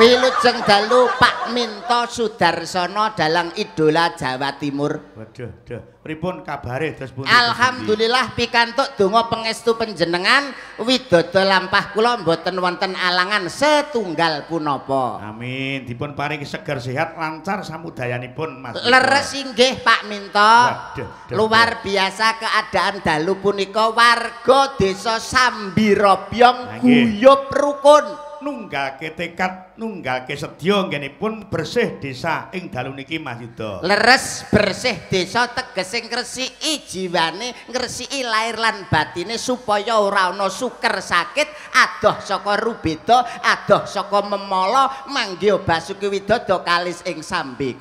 Wilujeng dalu Pak Minto Sudarsono dalang idola Jawa Timur. Waduh, duh. Pripun kabare dos pun? Alhamdulillah pikantuk donga pengestu panjenengan widodo lampah kula mboten wonten alangan setunggal punapa. Amin, dipun paringi seger sehat lancar samudayanipun Mas. Leres inggih Pak Minto. Waduh, Luar biasa keadaan dalu punika warga desa Sambirobyong guyub rukun. nunggal ke tekad nunggal ke sedio pun bersih desa ing dalu niki Mas Yudo. Leres bersih desa tegese ngresiki jiwane ngresiki lahir lan batine supaya ora ana suker sakit adoh saka rubeda adoh saka memolo mangge Basuki Widodo kalis ing sambi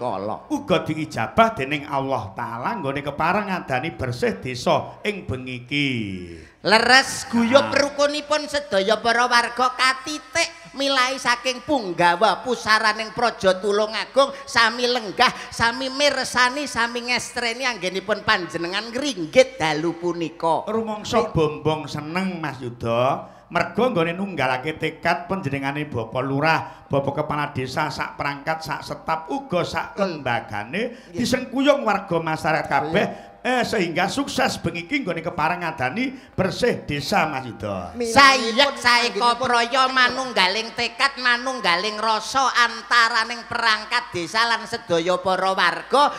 Uga diijabah dening Allah Taala nggone keparang ngandani bersih desa ing bengi iki. Leres guyub ah. rukunipun sedaya para warga katitik milai saking punggawa pusaraning projo tulung agung sami lenggah sami mirsani sami ngestreni anggenipun panjenengan ngringgit dalu punika rumangsa bombong seneng Mas Yudha mergo nggone nunggalake tekad panjenengane bapak lurah bapak kepala desa sak perangkat sak setap uga sak lembagane disengkuyung warga masyarakat kabeh Eh sehingga sukses bengi iki nggone kepareng ngadani bersih desa Mas Ida. Sayek saeka praya manunggaling tekad manunggaling rasa antaraning perangkat desa lan sedaya para warga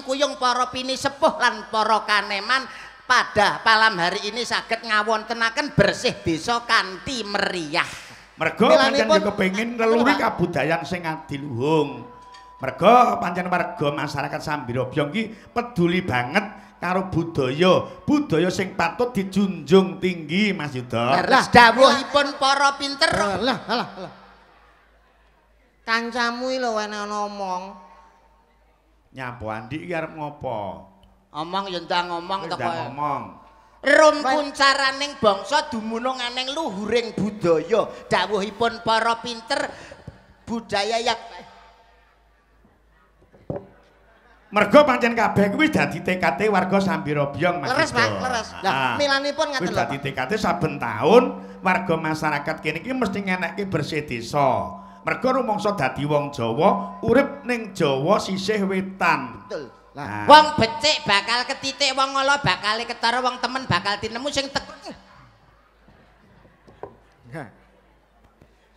kuyung para pini sepuh lan para kaneman padah malam hari ini saged ngawontenaken bersih desa kanthi meriah. Mergo menjen yo kepengin leluhur kabudayan sing adiluhung. Mergo pancen warga masyarakat Sambirabya iki peduli banget karo budaya, budaya sing patut dijunjung tinggi Mas Yudha. Terus dawuhipun para pinter. Lah, lah, lah. Kancamu iki lho ana ngomong. Nyapo Andi iki arep ngopo? Omong yo ndang ngomong to kok. ngomong. Rum puncaraning bangsa dumunung aning luhuring budaya. Dawuhipun para pinter budaya yak. Mergo pancen kabeh kuwi dadi TKT warga Sambira Biyong Mas. Leres, Pak, leres. Lah, ah, ah. milanipun ngaten lho. Dadi TKT saben taun warga masyarakat kene iki mesti ngenekke bersih desa. Mergo rumangsa dadi wong Jawa urip ning Jawa sisih wetan. Betul. Ah. wong becik bakal ketitik, wong ala bakal ketara, wong temen bakal dinemu sing tekan.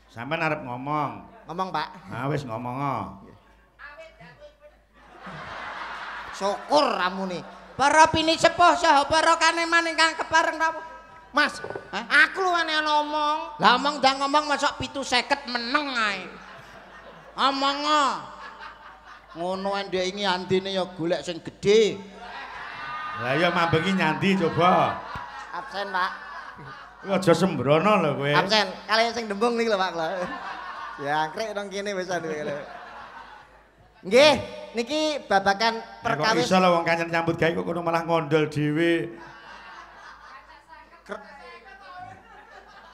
Sampeyan arep ngomong. Ngomong, Pak. Ah, wis ngomong. Awit jatuh. syukur kamu ramune para pini sepuh saha para kaneman ingkang kepareng kamu Mas, eh? aku aneh ngomong. ngomong dan ngomong masuk pitu seket meneng ae. Omong oh. ngono ini nyanti nih ya golek sing gede Lah ya mambengi nyanti coba. Absen, Pak. Aja sembrono lho kowe. Absen, kalian sing dembung nih lho, Pak. Ya, angkrik dong kene wis anu. Nggih, niki babakan ya, perkawis. Kok iso lho wong kancan nyambut gawe kok kono malah ngondel dhewe.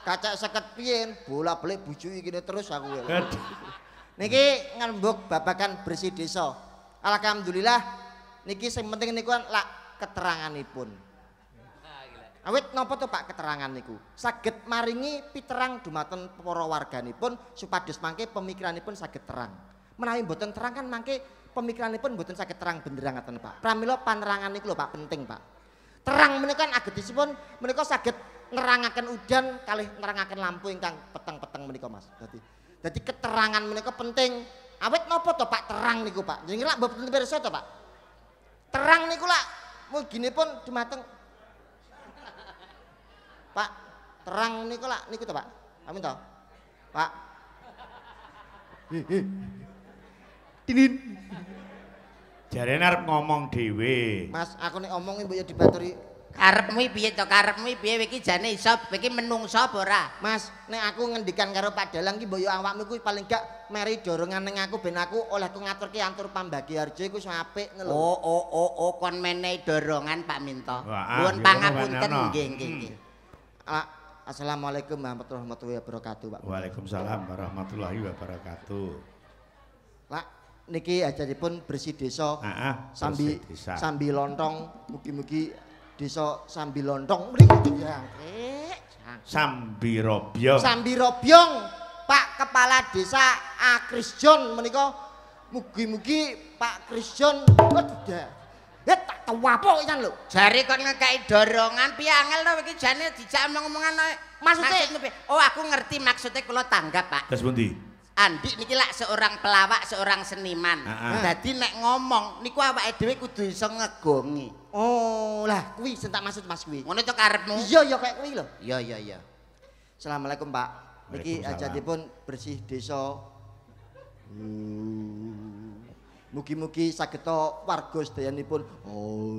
Kaca seket piye, bola-balik bucu gini terus aku. Ya. niki ngembuk babakan bersih desa. Alhamdulillah niki sing penting niku kan lak pun. Awit nopo tuh Pak keterangan niku? sakit maringi piterang pun para warganipun supados mangke pemikiranipun sakit terang. Menawi mboten terang kan mangke pun mboten saged terang benderang atau Pak. Pramila panerangan niku lho Pak penting Pak. Terang menika kan agetisipun menika saged nerangaken udan kalih nerangaken lampu ingkang peteng-peteng menika Mas. Dadi dadi keterangan menika penting. Awet napa to Pak terang niku Pak? Jenenge lak mboten pirsa to Pak. Terang niku lak mugine pun dumateng Pak, terang niku lak niku to Pak. Amin to? Pak. Hi, hi. Tinin. arep ngomong dhewe. Mas, aku nek ngomong mbok yo dibaturi. Karepmu piye to? Karepmu piye iki jane iso iki menungso apa ora? Mas, nek aku ngendikan karo Pak Dalang iki mbok yo awakmu kuwi paling gak meri dorongan ning aku ben aku oleh ku ngaturke antur pambagi harjo iku sing apik ngono. Oh, oh, oh, oh, kon menehi dorongan Pak Minto. Ah, Nuwun pangapunten nggih nggih hmm. ah, Assalamualaikum warahmatullahi wabarakatuh, Waalaikumsalam warahmatullahi wabarakatuh. Pak, niki acara pun bersih desa sambi sambil lontong mugi mugi desa sambi lontong sambil robyong sambil robyong pak kepala desa A Christian meniko mugi mugi pak Christian udah Eh tak tahu apa kan lo? Jari kau ngekai dorongan, piangel lo begini jani dijak ngomong-ngomongan lo. Maksudnya? Oh aku ngerti maksudnya kalau tanggap pak. Terus bunti. Andi niki lak seorang pelawak, seorang seniman. Dadi uh nek ngomong niku awake dhewe kudu iso ngegongi. Oh, lah kuwi sing tak maksud Mas kuwi. Ngono to karepmu? Iya ya kaya kuwi lho. Iya iya iya. Assalamualaikum Pak. Niki ajatipun bersih desa. Hmm. Mugi-mugi hmm. sageta warga sedayanipun oh.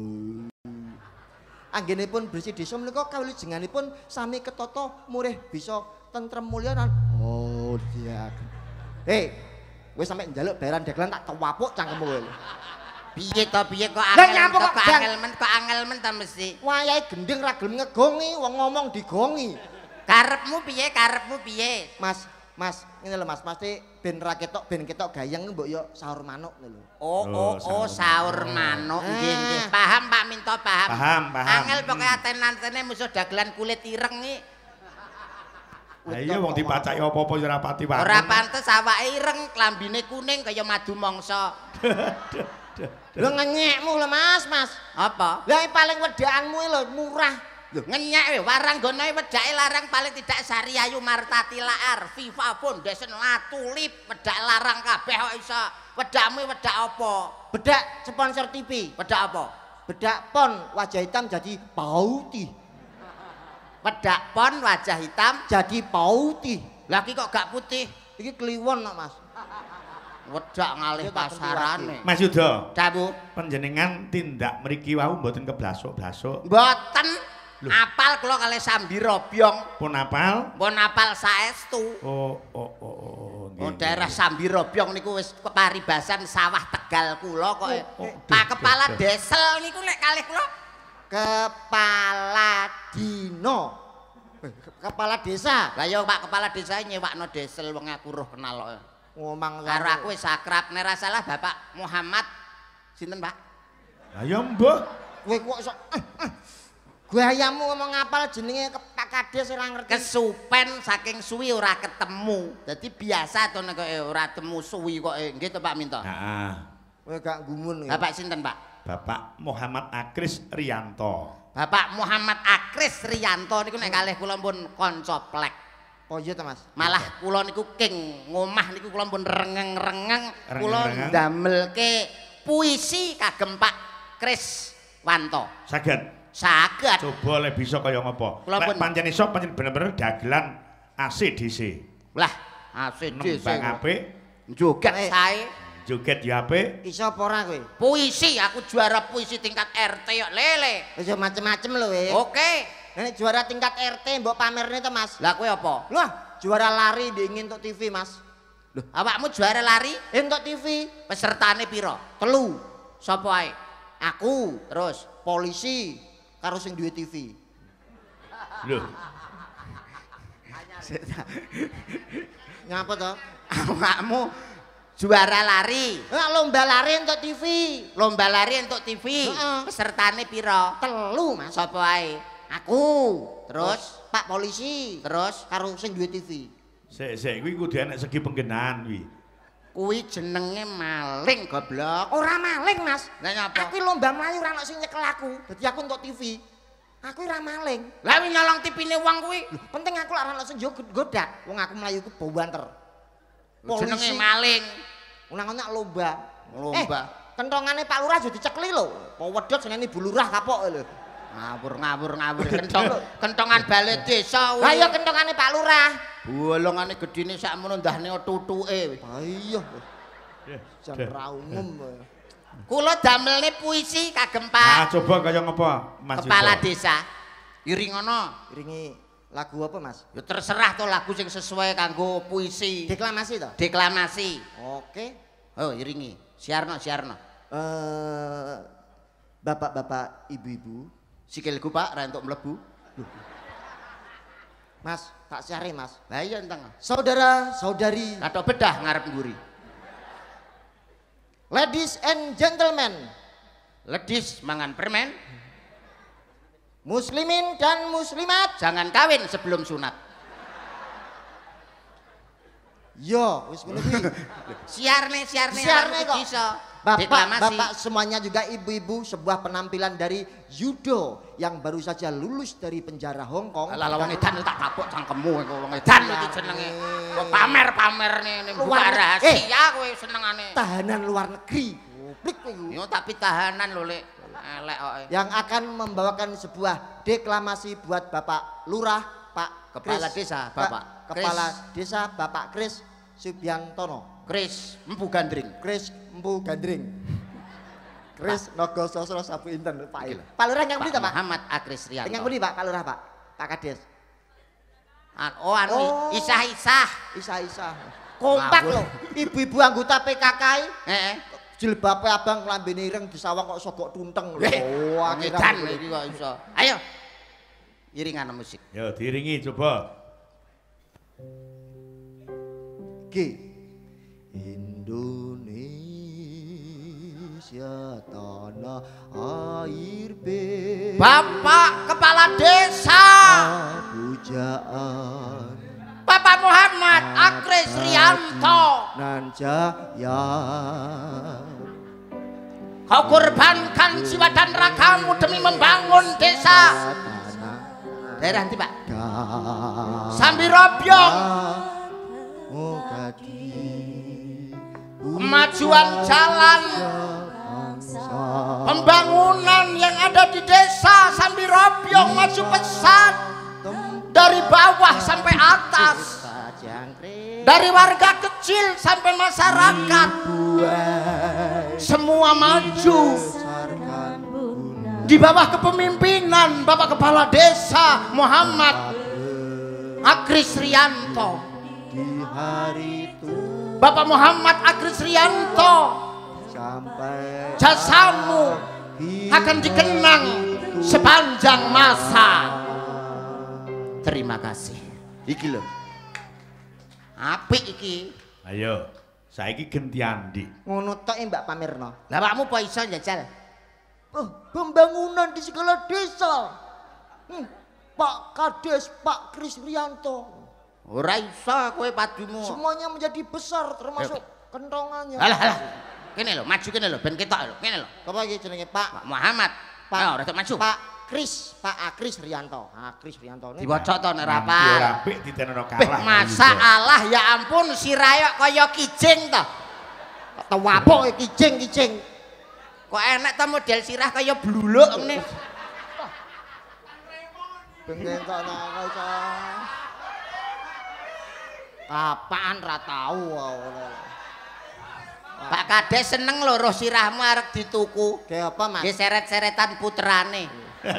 pun bersih desa menika kawulujenganipun sami ketata murih bisa tentrem mulya oh, iya. Hei, gue sampe njaluk bayaran dagelan tak tewapuk cangkemu kowe. Piye to piye kok angel kok angel men kok angel men ta mesti. Wayahe gendeng ra gelem ngegongi wong ngomong digongi. Karepmu piye karepmu piye? Mas Mas, ini lho Mas, pasti ben ra ketok ben ketok gayeng mbok yo sahur manuk lho. Oh oh oh sahur oh, manuk nggih nggih. Ah. Paham Pak Minto paham. Paham paham. Angel pokoke hmm. aten musuh dagelan kulit ireng iki. Ha iya wong dipacaki apa-apa ya ora pati wae. Ora pantes awake ireng, klambine kuning kaya madu mangsa. Lho ngenyekmu lho Mas, Mas. Apa? Lah eh, paling wedaanmu lho murah. Lho ngenyek eh, warang gono wedake larang paling tidak sari ayu marta tilaar, FIFA Foundation latulip wedak larang kabeh kok iso. Wedakmu wedak apa? Bedak sponsor TV, bedak apa? Bedak pon wajah hitam jadi pautih. Pedak pon wajah hitam jadi putih. Lagi kok gak putih? Iki kliwon kok, Mas. Wedak ngalih pasarane. Mas Yudha. Dah, Panjenengan tindak mriki wau mboten keblasuk-blasuk. Mboten. Apal kula kalih sambi robyong. Pun apal? Pun apal saestu. Oh, oh, oh, oh. oh, oh nggih. Oh, daerah sambi robyong niku wis paribasan sawah Tegal kula kok. Oh, oh Pak kepala desel niku nek kalih kula kepala dino eh, kepala desa lah yo pak kepala desa nyewak no desel wong aku roh kenal lo ngomong karo aku wis akrab nek salah bapak Muhammad sinten pak ayo mbah kowe kok sok gue eh, eh. ayammu ngomong ngapal jenenge ke pak kades ora ngerti kesupen saking suwi ora ketemu jadi biasa to nek ora ketemu suwi kok nggih to pak minta heeh kowe gak gumun bapak sinten pak Bapak Muhammad Akris Rianto. Bapak Muhammad Akris Rianto niku nek kalih kula pun kanca plek. Oh iya ta Mas. Malah kula niku king ngomah niku kula pun rengeng-rengeng kula ndamelke puisi kagem Pak Kris Wanto. Saged. Saged. Coba lek bisa kaya ngopo? Lek pancen iso pancen bener-bener dagelan ACDC. Lah, ACDC. Nembang apik. Joget sae. Joget ya ape? Iso apa kowe? Puisi, aku juara puisi tingkat RT ya. yo, Lele. Iso macem-macem lho, Oke. Okay. Nek juara tingkat RT mbok pamerne to, Mas. Lah kowe apa? Lah, juara lari diingin untuk TV, Mas. Loh, awakmu juara lari untuk TV. Pesertane piro? Telu. Sapa ae? Aku, terus polisi karo sing duwe TV. Loh. Ngapa to? Awakmu juara lari lomba lari untuk TV lomba lari untuk TV uh -uh. pesertanya piro telu mas sopo ae aku terus pak polisi terus karo sing duwe TV sik sik kuwi kudu enek segi penggenan kuwi kuwi jenenge maling goblok ora maling mas lah nyapa aku lomba mlayu ora ono sing nyekel aku dadi aku untuk TV aku ora maling lah wi nyolong tipine wong kuwi penting aku ora ono sing godak wong aku mlayu ku bau banter Jenenge maling. Ulang-ulang lomba. Lomba. Eh, kentongannya Pak Lurah jadi cekli lho. Pewedot seneni Bu Lurah kapok lho. Ngawur ngawur gitu. ngawur kentong kentongan balai desa. Ayo iya kentongane Pak Lurah. Bolongane gedine sakmono ndahne tutuke. Ha iya. Jan ra umum. Kula damelne puisi kagem Pak. Ah coba kaya ngapa Mas? Kepala desa. Iringono. Iringi lagu apa Mas? Ya terserah to lagu sing sesuai kanggo puisi. Deklamasi to? Deklamasi. Oke. Oh, iringi. Siarno, siarno. uh, Bapak-bapak, ibu-ibu, sikilku Pak ra melebu. Mas, tak siare Mas. Lah iya enteng. Saudara, saudari. atau bedah ngarep nguri. Ladies and gentlemen. Ladies mangan permen. Muslimin dan muslimat jangan kawin sebelum sunat. Yo, wis ngono kuwi. Siarne, siarne, siarne kok. Iso. Bapak, bapak semuanya juga ibu-ibu sebuah penampilan dari Yudo yang baru saja lulus dari penjara Hong Kong. Lah lawan edan tak kapok cangkemmu kowe wong edan iki jenenge. Kok pamer-pamer ngene buka rahasia eh. kowe senengane. Tahanan luar negeri. Goblok kowe. Yo tapi tahanan lho, Lek. Elek kok. E. Yang akan membawakan sebuah deklamasi buat Bapak Lurah, Pak Kepala Desa, Bapak. Kepala Desa Bapak Kris Subiantono. Kris Empu Gandring. Kris Empu Gandring. Kris Nogo Sosro Sabu Inten Pak. Il. Pak Lurah yang pundi Pak? Muhammad Akris Rianto. Yang berita Pak? Pak Lurah Pak. Pak Kades. oh anu oh. isah-isah. Isah-isah. Kompak loh. Ibu-ibu anggota PKK. Eh, jilbabe abang lambene ireng sawah kok sogok tunteng loh, Oh, ngedan iki kok iso. Ayo. Iringan musik. Yo ya, diringi coba. G Indonesia tanah air B. Bapak Kepala Desa pujaan Bapak Muhammad Akris Rianto Nanjaya Kau korbankan jiwa dan ragamu demi membangun desa Daerah nanti Pak Sambil robyong kemajuan jalan pembangunan yang ada di desa sambil Robyong maju pesat dari bawah sampai atas dari warga kecil sampai masyarakat semua maju di bawah kepemimpinan Bapak Kepala Desa Muhammad Akris Rianto di hari itu Bapak Muhammad Agris Rianto sampai jasamu akan dikenang sepanjang masa terima kasih iki lho api iki ayo saya genti andi ngono e, Mbak Pamirno lah kamu apa iso jajal oh, pembangunan di segala desa hmm, Pak Kades Pak Krisrianto Ora iso kowe padimu Semuanya menjadi besar termasuk eh. kentongannya. Halah halah, Kene lho, maju kene lho ben ketok lho. Kene lho. Apa iki jenenge Pak? Muhammad. Pak. Ayo, rada maju. Pak Kris, Pak Akris Rianto. Akris ah, Rianto ini. Diwaca to nek rapa. Ya apik ditenono kalah. Masyaallah ya ampun si Rayo kaya kijing to. Tewapok kijing-kijing. Kok enak to model sirah kaya bluluk ngene. Ben ketok nang Apaan ra tau Pak Kades seneng lho roh sirahmu arek dituku. Ge apa, Mas? Ge seret-seretan putrane.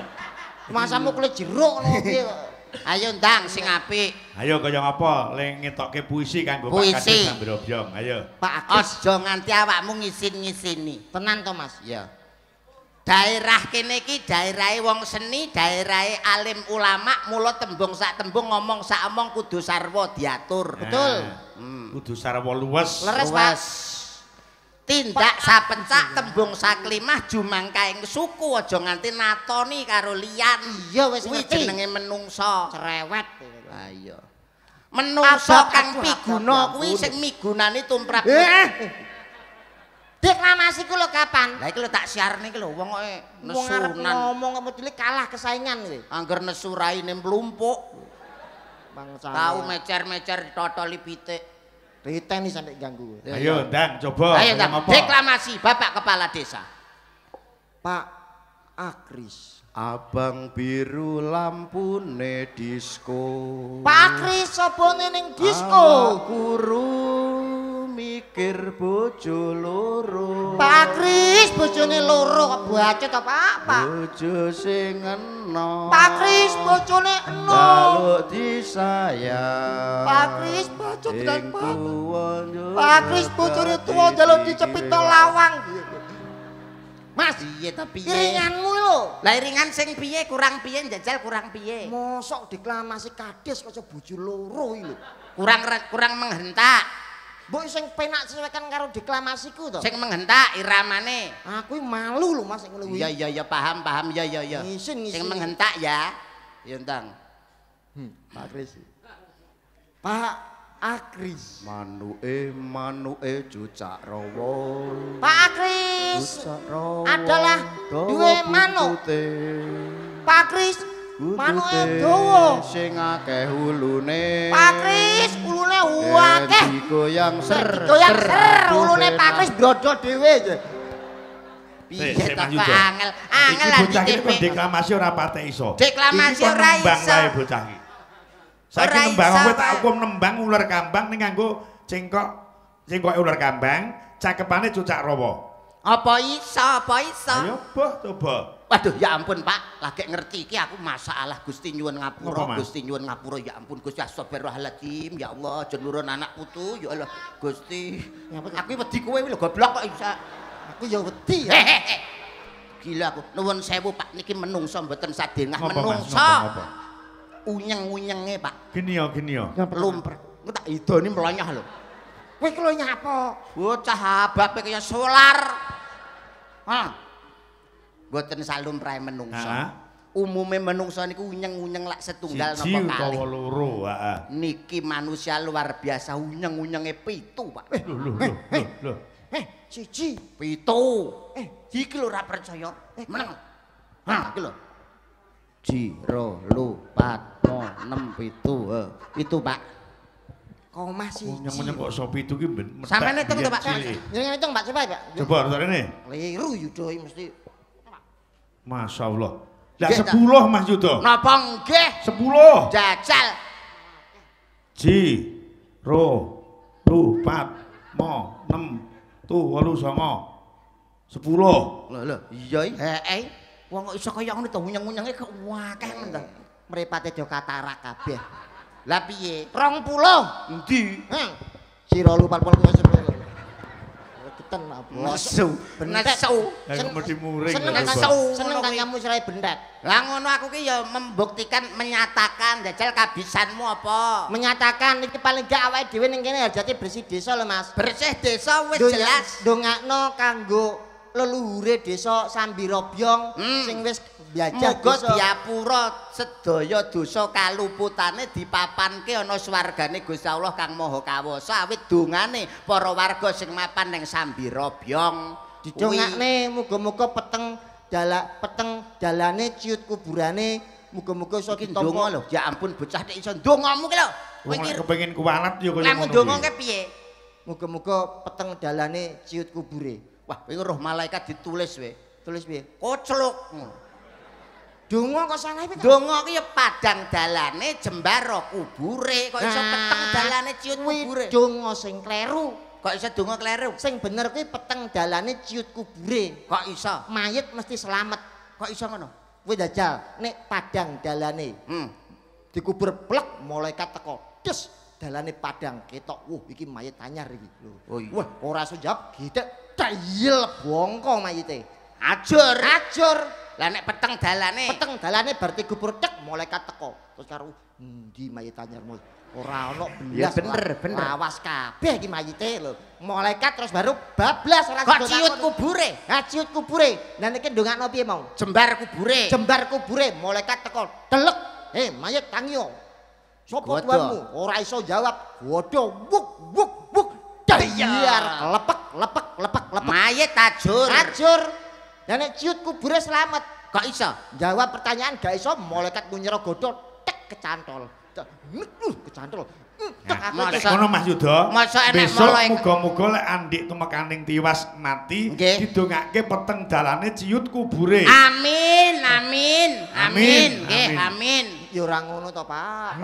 Masamu kulit jeruk lho iki. Ayo ndang sing apik. Ayo kaya ngapa? Ling ngetokke puisi kan, Pak Kades sambil Ayo. Pak Kades aja nganti awakmu ngisin-ngisini. Tenan to, Mas? Iya. daerah kene iki daerahe wong seni, daerahe alim ulama, mula tembung sak tembung ngomong sak omong kudu sarwa diatur. Nah, Betul. Hmm. Kudu sarwa luwes. Leres, Mas. Tindak saben sak tembung saklimah jumangka suku aja nganti natoni karo liyan. Iya wis jenenge menungsa. Cerewet. Ha iya. Menungsa kang piguna kuwi sing migunani tumrap. Eh, eh. Dik informasi ku lo kapan? Lah iki lo tak siar niki lho, wong e nesunan. Wong ngomong kok dile kalah kesaingan kuwi. Angger nesu raine mlumpuk. Bangsa. Tau mecer-mecer ditotoli pitik. Rite nih sampe ganggu. Ayo ndang coba. Ayo ndang. Deklamasi Bapak Kepala Desa. Pak Akris. Abang biru lampune ne disco. Pak Akris sopone ning disco. Aku rung. mikir bojo loro. Pak Kris bojone loro kok bacet apa apa? Bojo sing eno. Pak Kris bojone eno. Kalau disayang. Pak Kris bacet kan Pak. Pak Kris bojone tuwa jalur dicepit lawang. Mas, iya tapi iringanmu lho. Lah iringan sing piye kurang piye jajal kurang piye? Mosok deklamasi kades kok bojo loro iki lho. Kurang kurang menghentak. Mbok sing penak sesuaikan karo deklamasiku to. Sing menghentak iramane. Aku malu lho Mas ngono kuwi. Iya iya iya paham paham iya iya iya. Ngisin ngisin. Sing menghentak ya. Ya entang. Hmm. Pak Kris. Pak Akris. Manuke manuke jucak rawa. Pak Akris. Adalah duwe manuk. Pak Akris. Pak Akris. Manuke dawa sing akeh ulune. Pakris ulune akeh. Digoyang ser. Digoyang ser ulune Pakris brodol dhewe. Eh, Piye ta Pak Angel? Angel lan iki. Iki bocah deklamasi ora pate iso. Deklamasi ora iso. Bang wae bocah iki. Saiki nembang kowe tak hukum nembang ular kambang ning nganggo cengkok cengkok ular kambang cakepane cucak rawa. Apa iso? Apa iso? Ayo boh coba. Waduh ya ampun Pak, lagi ngerti iki aku masalah Gusti nyuwun ngapura, Gusti nyuwun ngapura ya ampun Gusti astagfirullahalazim. Ya Allah, jenurun anak putu ya Allah. Gusti, ya aku wedi kowe lho goblok kok bisa. Aku ya wedi ya. Gila aku, nuwun sewu Pak niki menungso mboten sadengah menungso. Unyeng-unyenge Pak. gini ya. ya. ya Lumper. Engko tak idoni mlonyah lho. Kowe klo nyapa? Bocah habab kaya solar. Ha boten perai menungso. umumnya menungso niku unyeng-unyeng lak setunggal nopo kali. Cici loro, heeh. Niki manusia luar biasa unyeng-unyenge pitu, Pak. Eh, lho lho lho eh, eh, lho. Eh, cici pitu. Eh, jiki lo rapper percaya. Eh, menang. Hah jiki lho. Jiro, lu, patmo, nem, pitu. He. Itu, Pak. Kau masih? Unyeng-unyeng kok sop itu gimana? sampai nih tunggu Pak. Njenengan hitung, Pak, coba, Pak. Coba, ini? Liru yudoi mesti Masya Allah. Lah sepuluh Mas Yudo. Napa Sepuluh. Jajal. Ji, ro, lu, pat, mo, nem, tu, walu, songo. Sepuluh. Loh, loh, iya Heeh. Iya. Eh, wong kok iso kaya ngono to ngunyeng-ngunyenge kok akeh men to. Mripate do katarak kabeh. Lah piye? 20. Endi? Heh. Hmm, sira lu pol kuwi sepuluh. gregetan apa. Nesu, nesu. Kemudi muring. Seneng nesu, seneng kan kamu serai bendat. Lah ngono aku ki ya membuktikan menyatakan dajal kabisanmu apa? Menyatakan iki paling gak awake dhewe ning kene ya jati bersih desa lho Mas. Bersih desa wis jelas. Ndongakno kanggo leluhure desa Sambirobyong hmm. sing wis mbajak diapura sedaya dosa kaluputane dipapanke ana swargane Gusti Allah Kang Maha Kawasa awit dongane para warga sing mapan ning Sambirobyong didongakne muga-muga peteng dala peteng dalane ciut kuburane muga-muga iso ditongo lho ya ampun bocah nek iso ndongamu ki lho kowe iki kepengin kualat ya kaya ngono lha ndongoke piye muga-muga peteng dalane ciut kubure Wah, kowe roh malaikat ditulis we. Tulis weh, Kocluk ngono. Donga kok salah piye? Donga ya padang dalane jembaro kubure, kok iso nah, peteng dalane ciut kubure. Donga sing kleru. Kok iso dongo kleru? Sing bener kuwi peteng dalane ciut kubure. Kok iso? Mayit mesti selamat. Kok iso ngono? Kuwi dajal, nek padang dalane. Hmm. Dikubur plek malaikat teko. Des, dalane padang ketok. Wuh, iki mayit anyar iki. Oh, iya. Wah, ora iso jawab, Dayelep bongkong mayite. Ajur. Ajur. Lah nek peteng dalane. Peteng dalane berarti gubur cek malaikat teko. Terus karo endi mayit anyarmu? Ora ana blas. Ya bener, bener. Lawas kabeh iki mayite lho. Malaikat terus baru bablas ora kudu ciut kubure. Ha ciut kubure. Lah nek ndongakno piye mau? Jembar kubure. Jembar kubure malaikat teko. Telek. Eh mayit tangio, Sopo tuanmu? Ora iso jawab. Waduh, wuk wuk wuk. Dayar lepek lepek, lepek, lepek. Mayat tajur. Tajur. Dan nek ciut kubure selamat. Kok iso? Jawab pertanyaan gak iso, malaikat nyerok godho tek kecantol. Nuh, kecantol. Nah, uh, ngono Mas Yudha. Besok moga-moga lek andik temekaning tiwas mati okay. didongake peteng dalane ciut kubure. Amin, amin, amin. Amin. amin. Ya ora ngono to, Pak.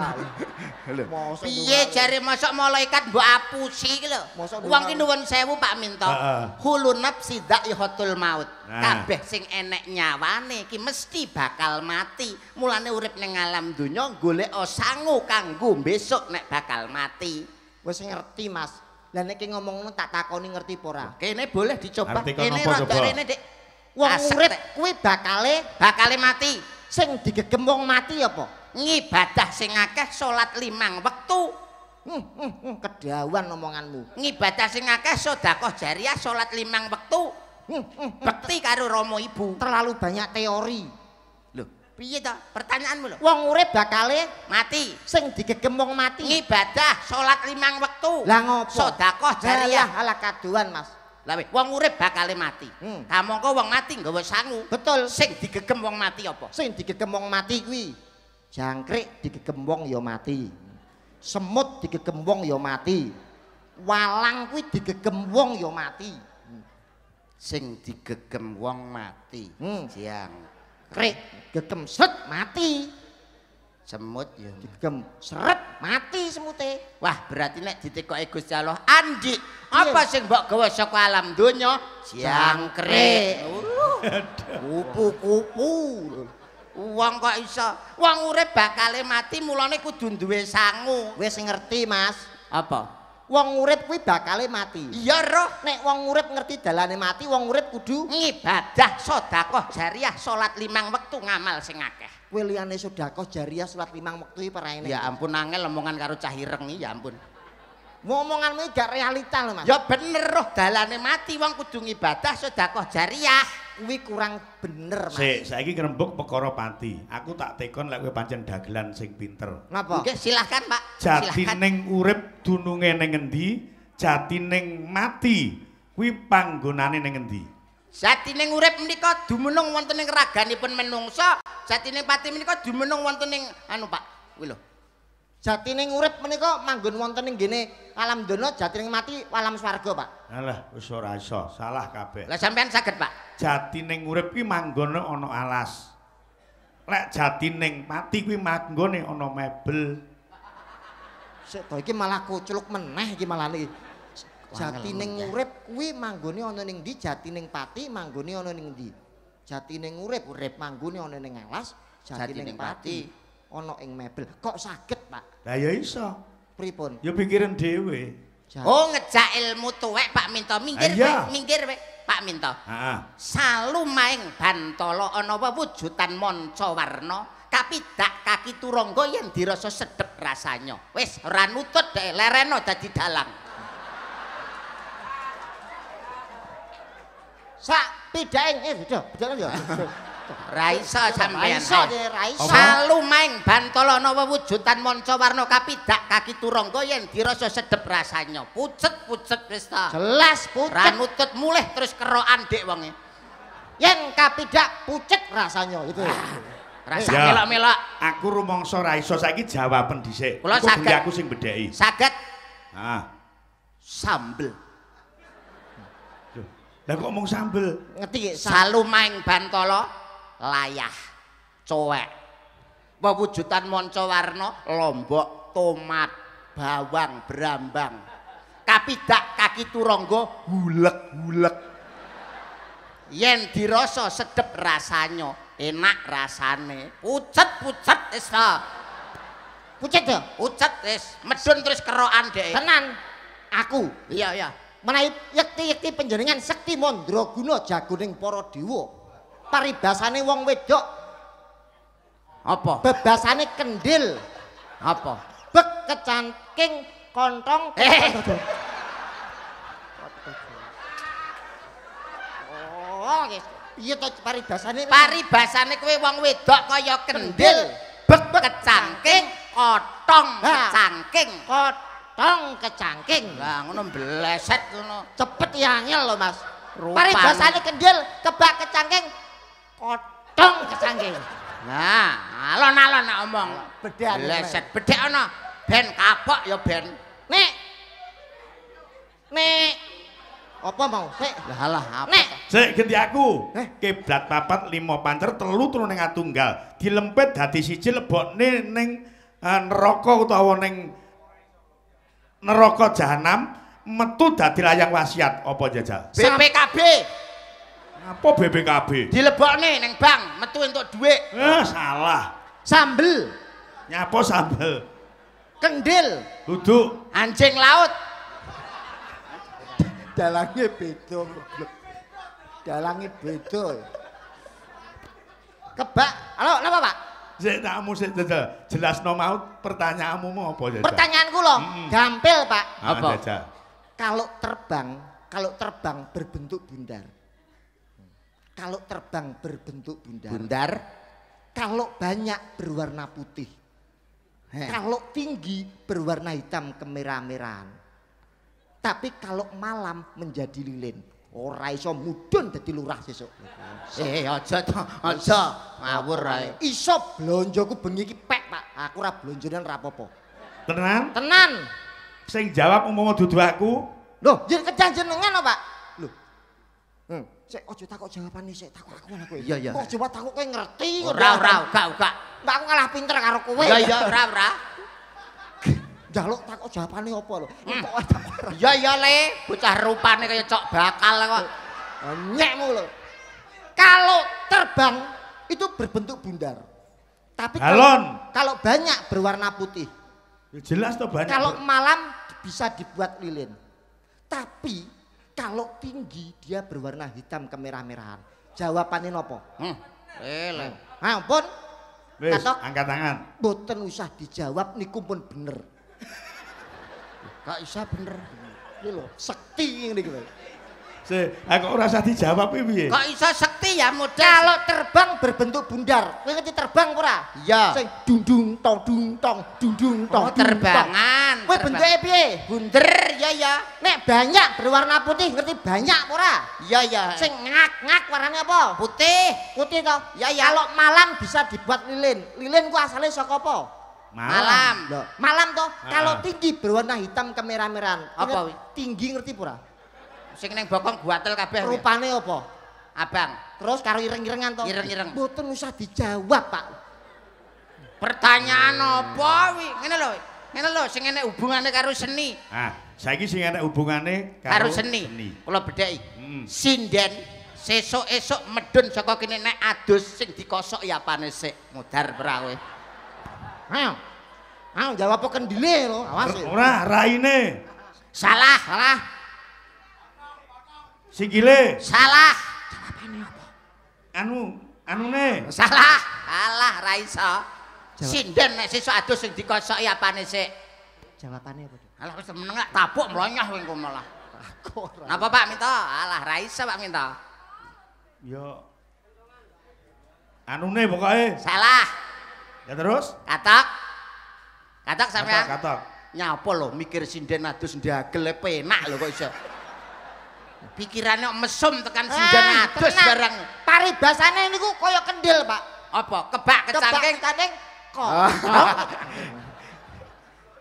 Piye jare mosok malaikat mbok apusi iki lho. Wong ki nuwun sewu Pak Minto. Hulun nafsi dha'ihatul maut. Kabeh sing enek nyawane iki mesti bakal mati. Mulane urip ning alam donya golek sangu kanggo besok nek bakal mati. Wis ngerti, Mas. Lah ngomong ngomongmu tak takoni ngerti apa ora? Kene boleh dicoba. Kene rodorene, Dik. Wong urip kuwi bakale bakale mati. Sing digegem wong mati apa? Ya, ngibadah sing akeh salat limang wektu. Hmm, hmm, hmm, kedawan omonganmu. Ngibadah sing akeh sedekah jariah salat limang wektu. Hmm, hmm, hmm. bekti karo romo ibu. Terlalu banyak teori. Loh, piye to pertanyaanmu lho? Wong urip bakale mati. Sing digegem wong mati. Ngibadah salat limang wektu. Lah ngopo? Sedekah jariah ala kaduan, Mas. Lah wong urip bakale mati. Tamongko hmm. wong mati nggawa sangu. Betul. Sing digegem wong mati apa? Sing digegem wong mati kuwi jangkrik digegem wong, ya mati semut digegem wong, ya mati walang kuwi wong, ya mati sing digegem wong mati hmm. jangkrik gegem sret, mati semut ya digegem sret, mati semute wah berarti nek ditekoke Gusti Allah andi apa sing mbok gawa saka alam donya jangkrik kupu-kupu uh. Wong kok isa? Wong urip bakale mati mulane kudu duwe sangu. Wis ngerti, Mas. Apa? Wong urip kuwi bakale mati. Iya, Roh. Nek wong urip ngerti dalane mati, wong urip kudu ngibadah, sedekah, jariah, salat limang wektu ngamal sing akeh. Kuwi liyane sedekah, jariah, salat limang wektu iki perane. Ya ampun angel omongan karo cah ireng iki, ya ampun. Ngomongan iki gak realita lho, Mas. Ya bener, Roh. Dalane mati wong kudu ngibadah, sedekah, jariah. kuwi kurang bener Mas. Sik, saiki ngrembug perkara pati. Aku tak tekon lek kowe pancen dagelan sing pinter. Napa? Nggih, silakan, Pak. Jatining urip dununge ning endi? Jatining mati kuwi panggonane ning endi? Jatining urip menika dumunung wonten ing raganipun menungsa, jatining pati menika dumunung wonten ing anu, Pak. Kuwi lho. jatining urip menika manggon wonten ing gene alam dono jatining mati alam swarga pak alah wis ora iso salah kabeh lah sampean saged pak jatining urip kuwi manggone ana alas lek jatining mati kuwi manggone ana mebel sik to iki malah kuculuk meneh iki malah iki jatining urip kuwi manggone ana ning ndi jatining pati manggone ana ning ndi jatining urip urip manggone ana ning alas jatining, jatining pati, pati. ana ing mebel. Kok sakit, Pak? Lah ya iso. Pripun? Ya pikiran dhewe. Oh, ngejak ilmu tuwek Pak Minto. Minggir, ah, minggir, we. Pak Minto. Ah. Salu maing bantolo ana wujudan monco warna, kapidak kaki turangga yang dirasa sedep rasanya. Wis ora nutut dek lereno dadi dalang. Sak pidake eh, ya, bedo, Raisa sampean. Raisa de Raisa. wujudan maing manca warna kapidak kaki turangga yen dirasa sedep rasanya. Pucet-pucet wis ta. Jelas pucet. Ranut ket muleh terus kerokan dik wonge. Yen kapidak pucet rasanya itu. Ah, eh. Rasa melok-melok. Aku rumangsa ra iso saiki jawaban dhisik. Kula saget? aku sing bedheki. Saged. Heeh. Ah. Sambel. Lah kok omong sambel? Ngerti nggih? Salu maing layah cowek wujudan monco lombok tomat bawang berambang tapi dak kaki turonggo hulek hulek yen diroso sedep rasanya enak rasane pucet pucet es pucet ya pucet es medun terus keroan dek. tenan aku iya iya menaik yakti yakti penjaringan sekti mondro guno jaguning poro diwo paribasane wong wedok apa bebasane kendil apa bek kecangking kontong eh oh, iya tuh paribasane paribasane kue wong wedok kaya kendil bek bek kecangking kotong kecangking kotong kecangking lah ngono bleset ngono cepet yangil lo mas paribasane kendil kebak kecangking kotong kesangge. Nah, alon-alon nak omong. Bedek ana. Leset bedek ana. Ben kapok ya ben. Nek. Nek. Apa mau? Sik. Lah lah Sik ganti aku. Eh? Kiblat papat lima pancer telu turun ning atunggal. Dilempet dadi siji lebokne ning eh, neraka utawa ning neraka jahanam metu dadi layang wasiat apa jajal? PPKB. Apa BPKB? Dilebokne neng bang, metu entuk dhuwit. Eh, salah. Sambel. Nyapa sambel? Kendil. Duduk. Anjing laut. Dalangnya beda, goblok. Dalange beda. Kebak. Halo, apa Pak? Sik tak musik Jelas Jelasno mau pertanyaanmu mau apa, Jajal? Pertanyaanku loh. mm -mm. gampil, Pak. Ah, apa? Kalau terbang, kalau terbang berbentuk bundar. Kalau terbang berbentuk bundar. Bundar. Kalau banyak berwarna putih. He. Kalau tinggi berwarna hitam kemerah-merahan. Tapi kalau malam menjadi lilin. Ora iso mudun dadi lurah sesuk. Eh, eh aja to, aja ngawur ae. Iso blonjoku bengi iki pek, Pak. Aku ora blonjonan ora apa-apa. Tenan? Tenan. Sing jawab umpama dudu aku. Lho, yen kejanjenengan apa, Pak? Lho. Hmm. Sik aja takok jawabane cek takok aku aku. Ya. Iya iya. Kok jawab takok kowe ngerti kok. Ora ora gak Mbak aku kalah pinter karo kowe. Iya iya ora ora. Jaluk takok jawabane apa lho? Hmm. Kok takok. Iya iya Le, bocah rupane kaya cok bakal kok. Nyekmu lho. Kalau terbang itu berbentuk bundar. Tapi kalau, kalau banyak berwarna putih. Ya jelas tuh banyak. Kalau malam bisa dibuat lilin. Tapi kalau tinggi dia berwarna hitam kemerah-merahan. Jawabannya nopo? Hmm. Eh, Lele. Ampun. Wis, angkat tangan. Boten usah dijawab niku pun bener. Kak Isa bener. Ini loh. sekti ngene iki. Si, aku ora usah dijawab piye? Kak Isa ngerti ya model kalau terbang berbentuk bundar kau ngerti terbang pura? iya Dung dundung tong dung tong dundung tong oh, terbangan kau bentuk piye bundar ya ya nek banyak berwarna putih ngerti banyak pura? iya iya sing ngak ngak warnanya apa putih putih toh ya ya kalau malam bisa dibuat lilin lilin kau asalnya sokopo. apa malam malam, malam toh kalau tinggi berwarna hitam kemerah-merahan apa tinggi ngerti pura sing ning bokong buatel kabeh rupane apa abang terus karo ireng-irengan to ireng-ireng mboten usah dijawab pak pertanyaan apa wi ngene lho ngene lho sing enek hubungane karo seni ah saiki sing enek hubungane karo, karo seni, seni. kula bedheki hmm. sinden sesuk-esuk medun saka kene nek adus sing dikosok ya apane sik mudar prawe ayo ayo jawab kok kendile lho awas ora raine salah salah sikile salah anu anu ne salah salah raiso sinden nek sesuk adus sing dikosoki apane sik jawabane apa alah wis meneng gak ah, tabuk mlonyah wing kok malah apa pak minta alah raiso pak minta yo anu ne pokoke salah ya terus katok katok sampean katok, katok. nyapa lo mikir sinden adus ndagel penak lo kok iso pikirannya mesum tekan ah, eh, sindan adus barang paribasane kok kaya kendil pak apa kebak kecangking kebak kecangking kok oh. oh.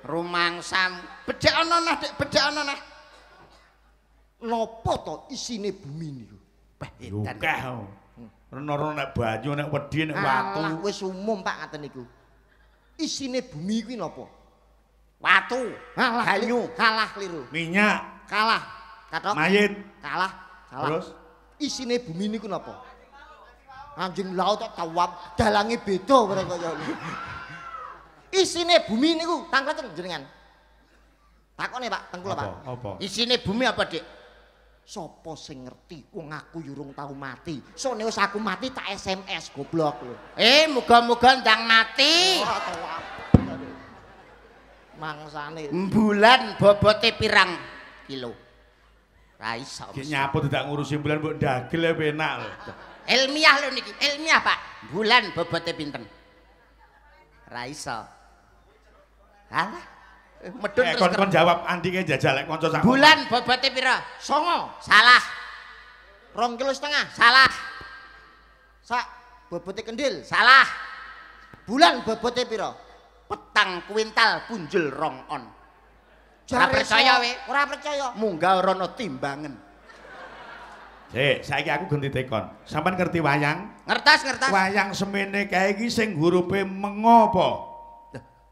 rumangsam bedek ana nah dik bedek ada nah napa to isine bumi ini bah ya edan oh. rono-rono nek banyu nek wedi nek watu wis umum pak ngaten niku isine bumi kuwi lopo watu alah banyu kalah liru minyak kalah Katok. Mayit. Kalah. Kalah. Terus isine bumi niku napa? Anjing laut tak tawap, dalange beda ora kaya Isine bumi niku tangkleten jenengan. Takone Pak, tengkul Pak. Apa? Isine bumi apa, Dik? Sopo sing ngerti wong aku yurung tau mati. Sone wis aku mati tak SMS goblok lho. Eh, muga-muga ndang mati. Oh, Mangsane. Bulan bobote pirang kilo? Raisa, iso. Ki nyapu tidak ngurusi bulan buat dagel ya penak lho. Ilmiah niki, ilmiah Pak. Bulan bobote pinter. Raisa, iso. Alah. Medun eh, terus kon, kon jawab andike jajalek kanca sak. Bulan bobote pira? Songo. Salah. Rong kilo setengah. Salah. Sak bobote kendil. Salah. Bulan bobote pira? Petang kuintal punjul rong on. Ora percaya we. Ora percaya. Munggah rono timbangan. timbangan. Sik, saiki aku ganti tekon. Sampeyan ngerti wayang? Ngertas, ngertas. Wayang semene kae iki sing hurufe mengo apa?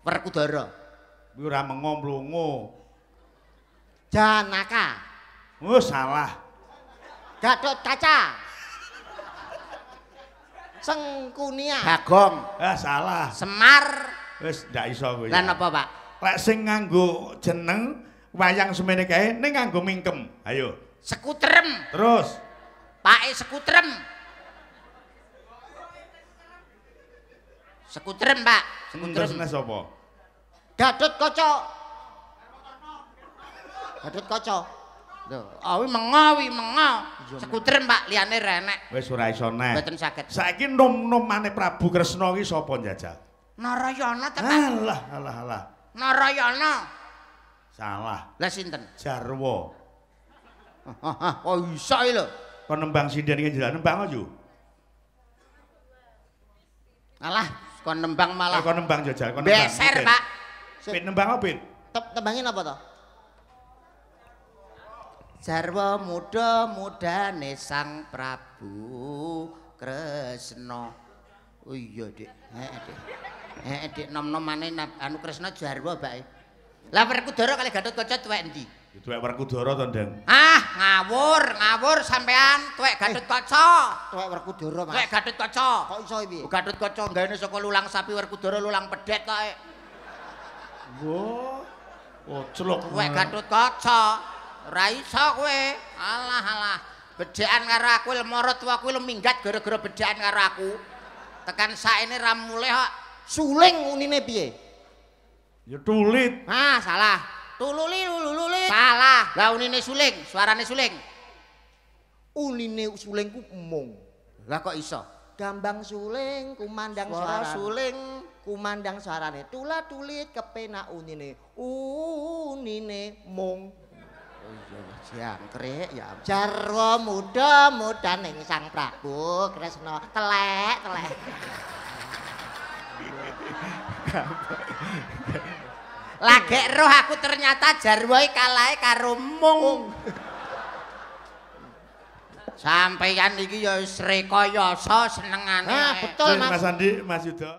Werkudara. Kuwi ora mengo mlungu. Janaka. Oh, salah. Gadot kaca. Sengkunia. Bagong. Eh, salah. Semar. Wis ndak iso kowe. Pak? lek sing nganggo jeneng wayang semene kae ning nganggo mingkem. Ayo. Sekutrem. Terus. Pake sekutrem. Sekutrem, Pak. Sekutrem nes sapa? Gadut kaca. Gadut kaca. Lho, awi menga, awi menga. Sekutrem, Pak, liyane renek. Wis ora iso neh. Mboten saged. Saiki nom-nomane Prabu Kresna ki sapa njajal? Narayana tekan. Alah, alah, alah. Narayana. Salah. Lah sinten? Jarwo. Oh iso lho. Kon nembang sinden iki jalan nembang aja. Alah, kon nembang malah. Eh, kon nembang jajal, kon nembang. Beser, Pak. Pit nembang apa, Pit? Tembangin apa to? Jarwo muda muda Sang Prabu Kresno. Oh iya, Dik. Heeh, Dik. Heeh, Dik nom-nomane anu krisna Jarwa bae. Lah Werkudara kali Gatot Kaca tuwek endi? Tuwek Werkudara to, Ndang. Ah, ngawur, ngawur sampean tuwek eh, Gatot Kaca. Tuwek Werkudara, Mas. Tuwek Gatot Kaca. Kok iso iki? Oh, Gatot Kaca gawe saka lulang sapi Werkudara lulang pedet kok. Eh. Wo. Oh, celok. Tuwek Gatot Kaca. Ora iso kowe. Alah, alah. Bedhekan karo aku lemorot wae kuwi lu gara-gara bedhekan karo aku. Tekan saene ra mulih kok. suling unine piye? Ya tulit. Ah, salah. Tululi lululi. Salah. Lah unine suling, suarane suling. Unine suling ku mung. Lah kok iso? Gambang suling, kumandang suara, suling, kumandang suarane tula tulit kepenak unine. Unine mung. Oh jangkrik ya Jarwo muda muda neng sang prabu Kresno telek telek Lagek roh aku ternyata jarwoi kalai karumung, mung. Sampeyan iki ya wis senengane. Nah, betul Mas. Mas Andi, Mas Yudo.